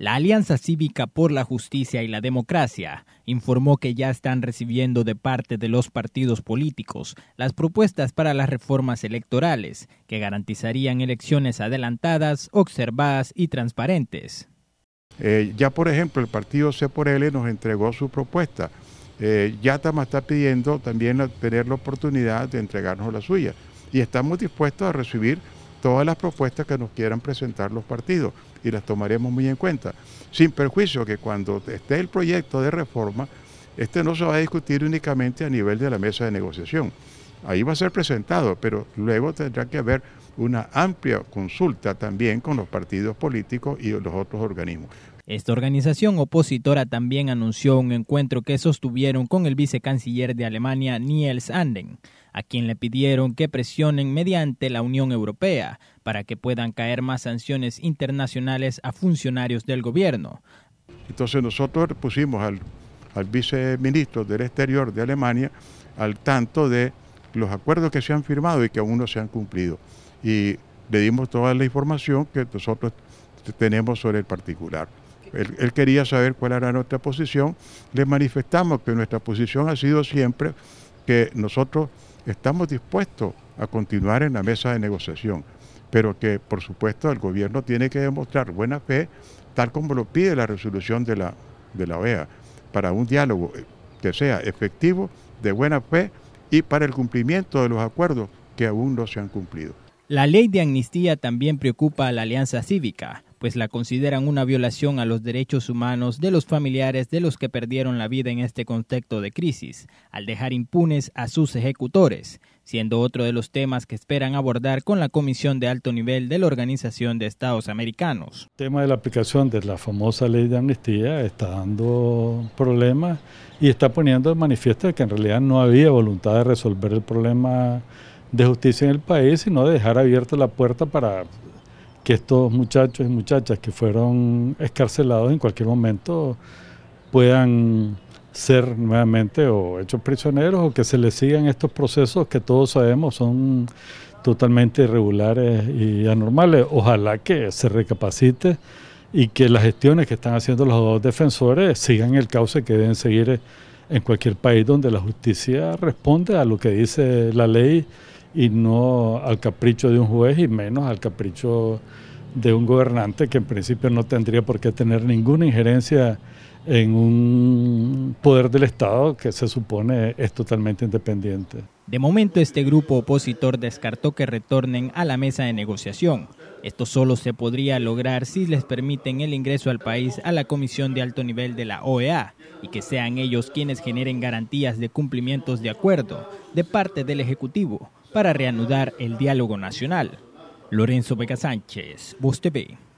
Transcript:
La Alianza Cívica por la Justicia y la Democracia informó que ya están recibiendo de parte de los partidos políticos las propuestas para las reformas electorales que garantizarían elecciones adelantadas, observadas y transparentes. Eh, ya por ejemplo el partido C por L nos entregó su propuesta. Eh, Yatama está pidiendo también tener la oportunidad de entregarnos la suya y estamos dispuestos a recibir todas las propuestas que nos quieran presentar los partidos y las tomaremos muy en cuenta. Sin perjuicio que cuando esté el proyecto de reforma, este no se va a discutir únicamente a nivel de la mesa de negociación. Ahí va a ser presentado, pero luego tendrá que haber una amplia consulta también con los partidos políticos y los otros organismos. Esta organización opositora también anunció un encuentro que sostuvieron con el vicecanciller de Alemania Niels Anden, a quien le pidieron que presionen mediante la Unión Europea para que puedan caer más sanciones internacionales a funcionarios del gobierno. Entonces nosotros pusimos al, al viceministro del Exterior de Alemania al tanto de los acuerdos que se han firmado y que aún no se han cumplido. Y le dimos toda la información que nosotros tenemos sobre el particular. Él, quería saber cuál era nuestra posición. Le manifestamos que nuestra posición ha sido siempre que nosotros estamos dispuestos a continuar en la mesa de negociación, pero que por supuesto el gobierno tiene que demostrar buena fe, tal como lo pide la resolución de la, de la OEA, para un diálogo que sea efectivo, de buena fe y para el cumplimiento de los acuerdos que aún no se han cumplido. La ley de amnistía también preocupa a la Alianza Cívica pues la consideran una violación a los derechos humanos de los familiares de los que perdieron la vida en este contexto de crisis, al dejar impunes a sus ejecutores, siendo otro de los temas que esperan abordar con la Comisión de Alto Nivel de la Organización de Estados Americanos. El tema de la aplicación de la famosa ley de amnistía está dando problemas y está poniendo de manifiesto que en realidad no había voluntad de resolver el problema de justicia en el país, sino de dejar abierta la puerta para que estos muchachos y muchachas que fueron escarcelados en cualquier momento puedan ser nuevamente o hechos prisioneros o que se les sigan estos procesos que todos sabemos son totalmente irregulares y anormales. Ojalá que se recapacite y que las gestiones que están haciendo los dos defensores sigan el cauce que deben seguir en cualquier país donde la justicia responde a lo que dice la ley y no al capricho de un juez y menos al capricho de un gobernante que en principio no tendría por qué tener ninguna injerencia en un poder del Estado que se supone es totalmente independiente. De momento este grupo opositor descartó que retornen a la mesa de negociación. Esto solo se podría lograr si les permiten el ingreso al país a la Comisión de Alto Nivel de la OEA y que sean ellos quienes generen garantías de cumplimientos de acuerdo de parte del Ejecutivo para reanudar el diálogo nacional. Lorenzo Vega Sánchez, Voz TV.